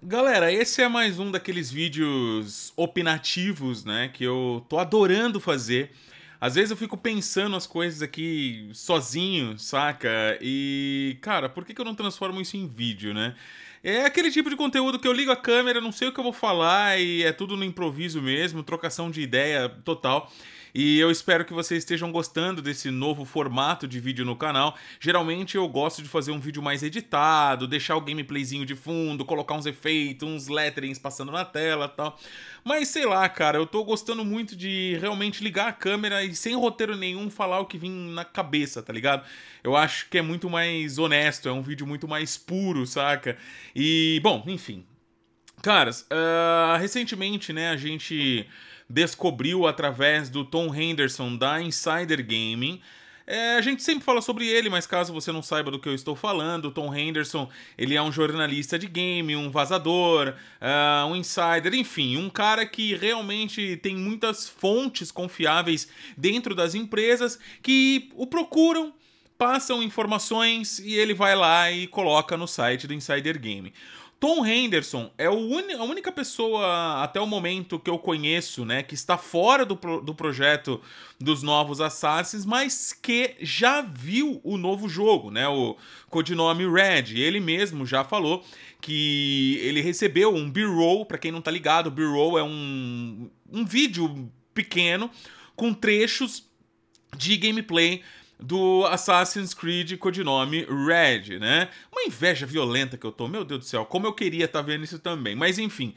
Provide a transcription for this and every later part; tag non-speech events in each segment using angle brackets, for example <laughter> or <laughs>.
Galera, esse é mais um daqueles vídeos opinativos, né? Que eu tô adorando fazer. Às vezes eu fico pensando as coisas aqui sozinho, saca? E, cara, por que, que eu não transformo isso em vídeo, né? É aquele tipo de conteúdo que eu ligo a câmera, não sei o que eu vou falar e é tudo no improviso mesmo, trocação de ideia total. E eu espero que vocês estejam gostando desse novo formato de vídeo no canal. Geralmente eu gosto de fazer um vídeo mais editado, deixar o gameplayzinho de fundo, colocar uns efeitos, uns letterings passando na tela e tal. Mas sei lá, cara, eu tô gostando muito de realmente ligar a câmera e sem roteiro nenhum falar o que vim na cabeça, tá ligado? Eu acho que é muito mais honesto, é um vídeo muito mais puro, saca? E, bom, enfim. Caras, uh, recentemente, né, a gente descobriu através do Tom Henderson da Insider Gaming. É, a gente sempre fala sobre ele, mas caso você não saiba do que eu estou falando, Tom Henderson, ele é um jornalista de game, um vazador, uh, um insider, enfim, um cara que realmente tem muitas fontes confiáveis dentro das empresas que o procuram passam informações e ele vai lá e coloca no site do Insider Game. Tom Henderson é a única pessoa até o momento que eu conheço, né, que está fora do, pro do projeto dos novos Assassins, mas que já viu o novo jogo, né, o codinome Red. Ele mesmo já falou que ele recebeu um B-roll, para quem não tá ligado, B-roll é um, um vídeo pequeno com trechos de gameplay do Assassin's Creed codinome Red, né? Uma inveja violenta que eu tô, meu Deus do céu, como eu queria estar tá vendo isso também. Mas enfim,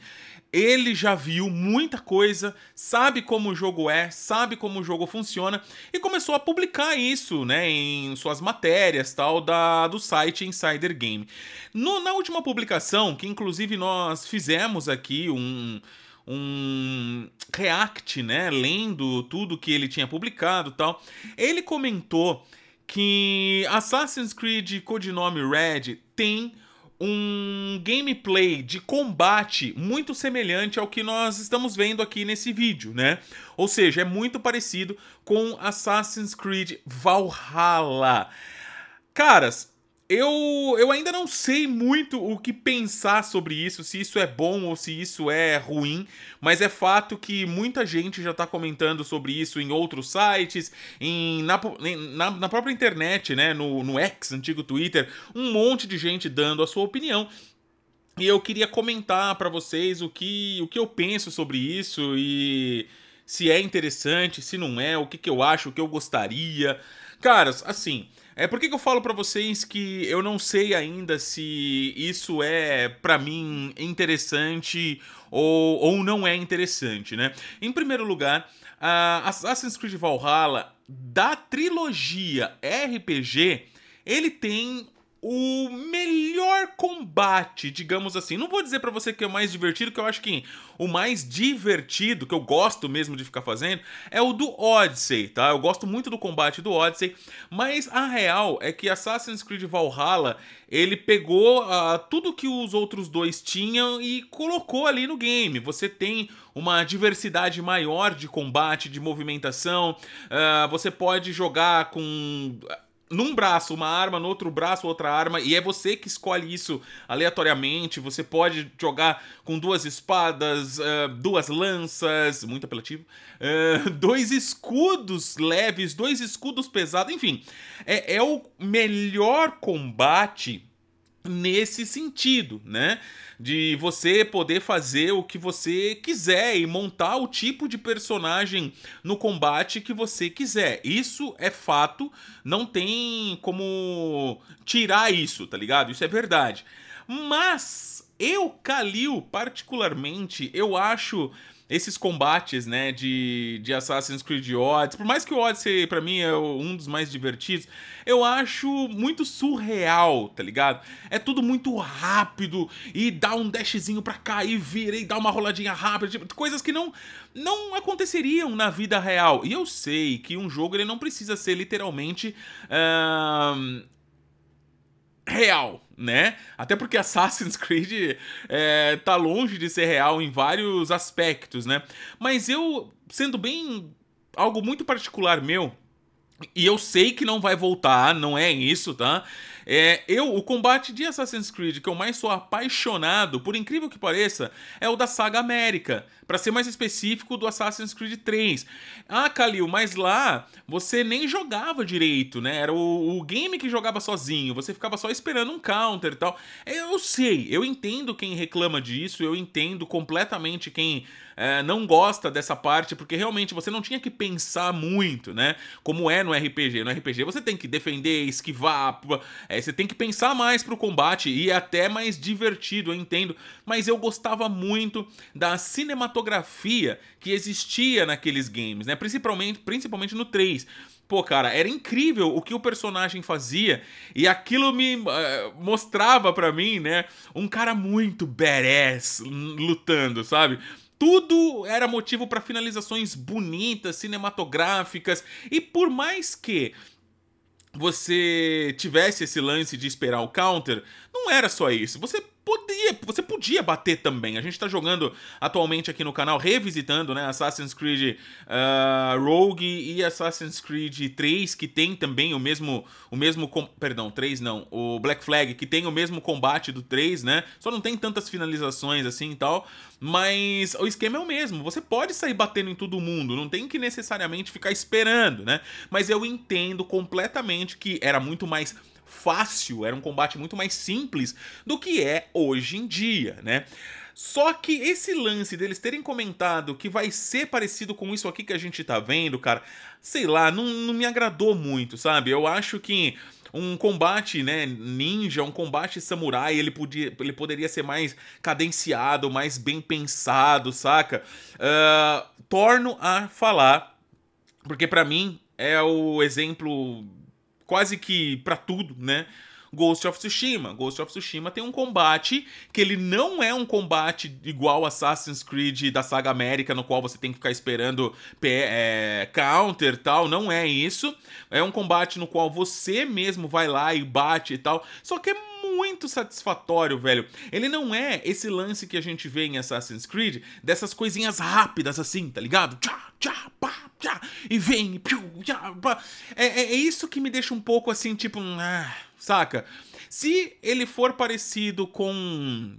ele já viu muita coisa, sabe como o jogo é, sabe como o jogo funciona e começou a publicar isso, né, em suas matérias tal da do site Insider Game. No, na última publicação, que inclusive nós fizemos aqui um um react, né, lendo tudo que ele tinha publicado, tal. Ele comentou que Assassin's Creed Codinome Red tem um gameplay de combate muito semelhante ao que nós estamos vendo aqui nesse vídeo, né? Ou seja, é muito parecido com Assassin's Creed Valhalla. Caras, eu, eu ainda não sei muito o que pensar sobre isso, se isso é bom ou se isso é ruim, mas é fato que muita gente já está comentando sobre isso em outros sites, em, na, na, na, própria internet, né, no, no ex, antigo Twitter, um monte de gente dando a sua opinião. E eu queria comentar para vocês o que, o que eu penso sobre isso e se é interessante, se não é, o que, que eu acho, o que eu gostaria. Caras, assim, é por que, que eu falo para vocês que eu não sei ainda se isso é para mim interessante ou, ou não é interessante, né? Em primeiro lugar, a Assassin's Creed Valhalla da trilogia RPG, ele tem o melhor combate, digamos assim. Não vou dizer para você que é o mais divertido, que eu acho que o mais divertido, que eu gosto mesmo de ficar fazendo, é o do Odyssey, tá? Eu gosto muito do combate do Odyssey, mas a real é que Assassin's Creed Valhalla, ele pegou uh, tudo que os outros dois tinham e colocou ali no game. Você tem uma diversidade maior de combate, de movimentação, uh, você pode jogar com num braço uma arma, no outro braço outra arma, e é você que escolhe isso aleatoriamente. Você pode jogar com duas espadas, ah, duas lanças, muito apelativo, ah, dois escudos leves, dois escudos pesados, enfim. É, é o melhor combate nesse sentido, né? De você poder fazer o que você quiser e montar o tipo de personagem no combate que você quiser. Isso é fato, não tem como tirar isso, tá ligado? Isso é verdade. Mas eu, Kalil, particularmente, eu acho esses combates, né, de, de Assassin's Creed Odyssey, por mais que o Odyssey para mim é um dos mais divertidos, eu acho muito surreal, tá ligado? É tudo muito rápido e dá um dashzinho para cá e vira e dá uma roladinha rápida, tipo, coisas que não não aconteceriam na vida real. E eu sei que um jogo ele não precisa ser literalmente uh, real, né? Até porque Assassin's Creed é, tá longe de ser real em vários aspectos, né? Mas eu, sendo bem algo muito particular meu, e eu sei que não vai voltar, não é isso, tá? É, eu, o combate de Assassin's Creed que eu mais sou apaixonado, por incrível que pareça, é o da saga América. Para ser mais específico, do Assassin's Creed 3. Ah, Kalil, mas lá você nem jogava direito, né? Era o, o game que jogava sozinho. Você ficava só esperando um counter e tal. É, eu sei, eu entendo quem reclama disso, eu entendo completamente quem é, não gosta dessa parte, porque realmente você não tinha que pensar muito, né? Como é no RPG. No RPG você tem que defender, esquivar, é, você tem que pensar mais pro combate e é até mais divertido, eu entendo. Mas eu gostava muito da cinematografia que existia naqueles games, né? Principalmente, principalmente no 3 pô, cara, era incrível o que o personagem fazia e aquilo me uh, mostrava para mim, né, um cara muito badass lutando, sabe? tudo era motivo para finalizações bonitas, cinematográficas, e por mais que você tivesse esse lance de esperar o counter, não era só isso. Você podia você podia bater também. A gente tá jogando atualmente aqui no canal, revisitando, né, Assassin's Creed uh, Rogue e Assassin's Creed 3, que tem também o mesmo, o mesmo, perdão, 3 não, o Black Flag, que tem o mesmo combate do 3, né, só não tem tantas finalizações assim e tal, mas o esquema é o mesmo, você pode sair batendo em todo mundo, não tem que necessariamente ficar esperando, né, mas eu entendo completamente que era muito mais fácil, era um combate muito mais simples do que é hoje em dia, né? Só que esse lance deles terem comentado que vai ser parecido com isso aqui que a gente tá vendo, cara, sei lá, não, não me agradou muito, sabe? Eu acho que um combate né, ninja, um combate samurai, ele, podia, ele poderia ser mais cadenciado, mais bem pensado, saca? Uh, torno a falar, porque para mim é o exemplo quase que para tudo, né? Ghost of Tsushima. Ghost of Tsushima tem um combate que ele não é um combate igual Assassin's Creed da saga América, no qual você tem que ficar esperando é, counter tal. Não é isso. É um combate no qual você mesmo vai lá e bate e tal. Só que é muito satisfatório, velho. Ele não é esse lance que a gente vê em Assassin's Creed, dessas coisinhas rápidas assim, tá ligado? Tchá, tchá, pá, tchá, e vem, piu, tchá, pá. É, é, é isso que me deixa um pouco assim, tipo, ah, saca? Se ele for parecido com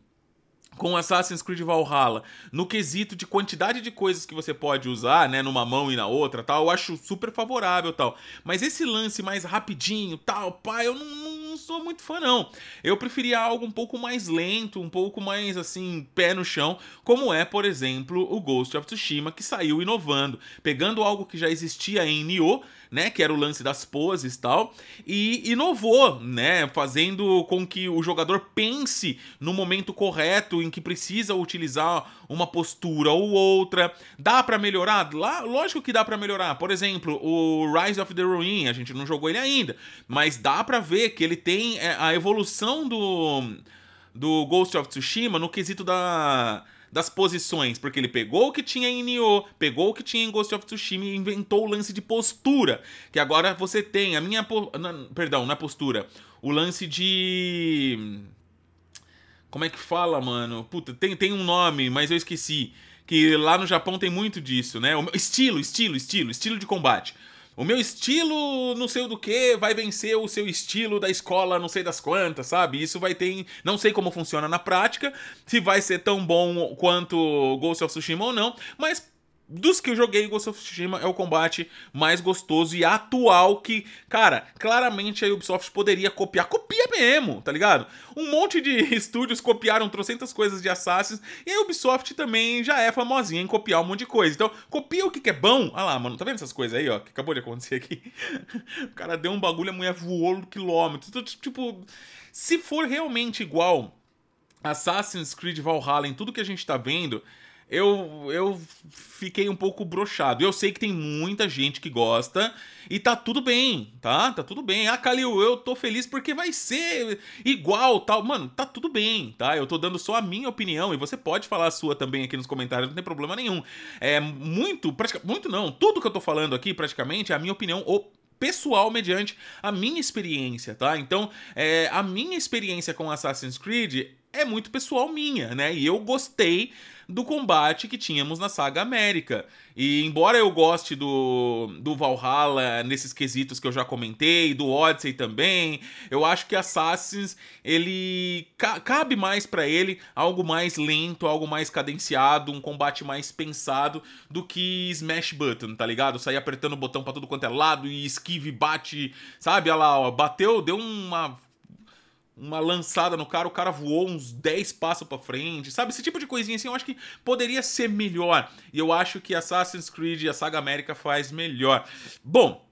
com Assassin's Creed Valhalla, no quesito de quantidade de coisas que você pode usar, né, numa mão e na outra, tal, eu acho super favorável, tal. Mas esse lance mais rapidinho, tal, pá, eu não, não não sou muito fã, não. Eu preferia algo um pouco mais lento, um pouco mais assim, pé no chão, como é, por exemplo, o Ghost of Tsushima, que saiu inovando, pegando algo que já existia em Nioh né? Que era o lance das poses e tal. E inovou, né? Fazendo com que o jogador pense no momento correto em que precisa utilizar uma postura ou outra. Dá para melhorar? Lá, lógico que dá para melhorar. Por exemplo, o Rise of the Ruin, a gente não jogou ele ainda, mas dá para ver que ele tem é, a evolução do do Ghost of Tsushima no quesito da das posições, porque ele pegou o que tinha em Nioh, pegou o que tinha em Ghost of Tsushima e inventou o lance de postura, que agora você tem a minha, po... na... perdão, na postura, o lance de como é que fala, mano? Puta, tem, tem um nome, mas eu esqueci. Que lá no Japão tem muito disso, né? Estilo, estilo, estilo, estilo de combate o meu estilo não sei do que vai vencer o seu estilo da escola não sei das quantas, sabe? Isso vai ter. Não sei como funciona na prática, se vai ser tão bom quanto Ghost of Tsushima ou não, mas dos que eu joguei, Ghost of Tsushima é o combate mais gostoso e atual que, cara, claramente a Ubisoft poderia copiar. Copia mesmo, tá ligado? Um monte de <laughs> estúdios copiaram trocentas coisas de Assassin's e a Ubisoft também já é famosinha em copiar um monte de coisa. Então, copia o que, que é bom. Ah lá, mano, tá vendo essas coisas aí, ó, que acabou de acontecer aqui? <laughs> o cara deu um bagulho, a mulher voou quilômetros. Então, tipo, se for realmente igual Assassin's Creed Valhalla em tudo que a gente tá vendo eu, eu fiquei um pouco brochado. Eu sei que tem muita gente que gosta e tá tudo bem, tá? Tá tudo bem. Ah, Calil, eu tô feliz porque vai ser igual, tal. Mano, tá tudo bem, tá? Eu tô dando só a minha opinião e você pode falar a sua também aqui nos comentários, não tem problema nenhum. É muito, praticamente, muito não. Tudo que eu tô falando aqui praticamente é a minha opinião ou pessoal mediante a minha experiência, tá? Então, é, a minha experiência com Assassin's Creed é muito pessoal minha, né? E eu gostei do combate que tínhamos na saga América. E embora eu goste do, do Valhalla nesses quesitos que eu já comentei, do Odyssey também, eu acho que Assassins ele ca cabe mais para ele algo mais lento, algo mais cadenciado, um combate mais pensado do que Smash Button, tá ligado? Sair apertando o botão para tudo quanto é lado e esquive, bate, sabe? Olha lá, ó, bateu, deu uma uma lançada no cara, o cara voou uns 10 passos para frente, sabe? Esse tipo de coisinha assim, eu acho que poderia ser melhor. E eu acho que Assassin's Creed e a saga América faz melhor. Bom,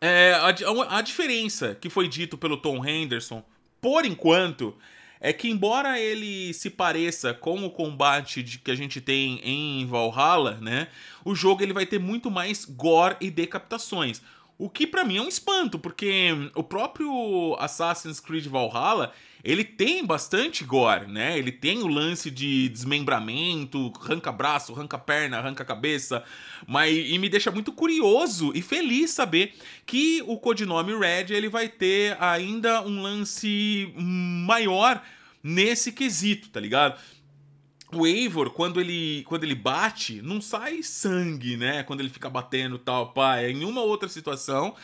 é, a, a diferença que foi dito pelo Tom Henderson, por enquanto, é que embora ele se pareça com o combate de, que a gente tem em Valhalla, né? O jogo ele vai ter muito mais gore e decapitações. O que para mim é um espanto, porque hum, o próprio Assassin's Creed Valhalla, ele tem bastante gore, né? Ele tem o lance de desmembramento, arranca braço, arranca perna, arranca cabeça, mas e me deixa muito curioso e feliz saber que o codinome Red ele vai ter ainda um lance maior nesse quesito, tá ligado? o Eivor, quando ele, quando ele bate, não sai sangue, né? Quando ele fica batendo tal, pá, é em uma outra situação.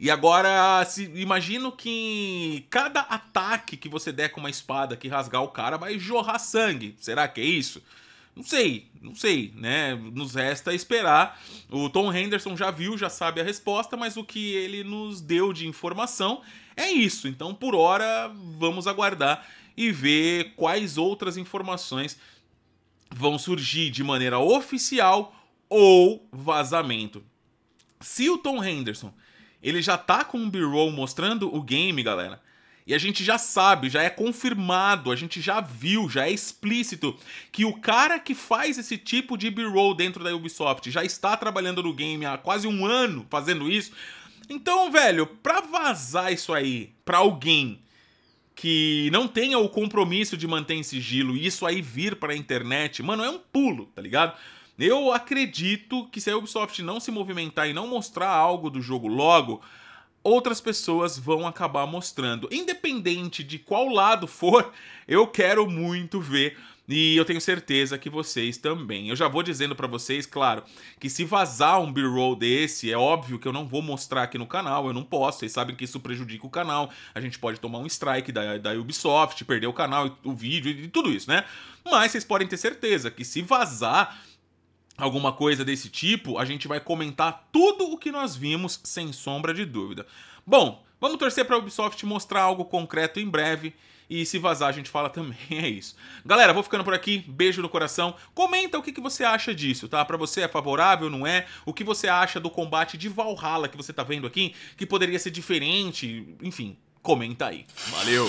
E agora, se, imagino que cada ataque que você der com uma espada que rasgar o cara vai jorrar sangue. Será que é isso? Não sei, não sei, né? Nos resta esperar. O Tom Henderson já viu, já sabe a resposta, mas o que ele nos deu de informação é isso. Então, por hora, vamos aguardar e ver quais outras informações vão surgir de maneira oficial ou vazamento. Se o Tom Henderson ele já tá com um B-roll mostrando o game, galera, e a gente já sabe, já é confirmado, a gente já viu, já é explícito que o cara que faz esse tipo de B-roll dentro da Ubisoft já está trabalhando no game há quase um ano fazendo isso. Então, velho, pra vazar isso aí pra alguém que não tenha o compromisso de manter em sigilo e isso aí vir para a internet, mano, é um pulo, tá ligado? Eu acredito que se a Ubisoft não se movimentar e não mostrar algo do jogo logo, outras pessoas vão acabar mostrando. Independente de qual lado for, eu quero muito ver e eu tenho certeza que vocês também. Eu já vou dizendo para vocês, claro, que se vazar um B-roll desse, é óbvio que eu não vou mostrar aqui no canal, eu não posso. Vocês sabem que isso prejudica o canal. A gente pode tomar um strike da, da Ubisoft, perder o canal, o vídeo e tudo isso, né? Mas vocês podem ter certeza que se vazar alguma coisa desse tipo, a gente vai comentar tudo o que nós vimos, sem sombra de dúvida. Bom, vamos torcer para a Ubisoft mostrar algo concreto em breve. E se vazar, a gente fala também. <laughs> É isso. Galera, vou ficando por aqui. Beijo no coração. Comenta o que, que você acha disso, tá? Pra você é favorável, não é? O que você acha do combate de Valhalla que você tá vendo aqui, que poderia ser diferente? Enfim, comenta aí. Valeu!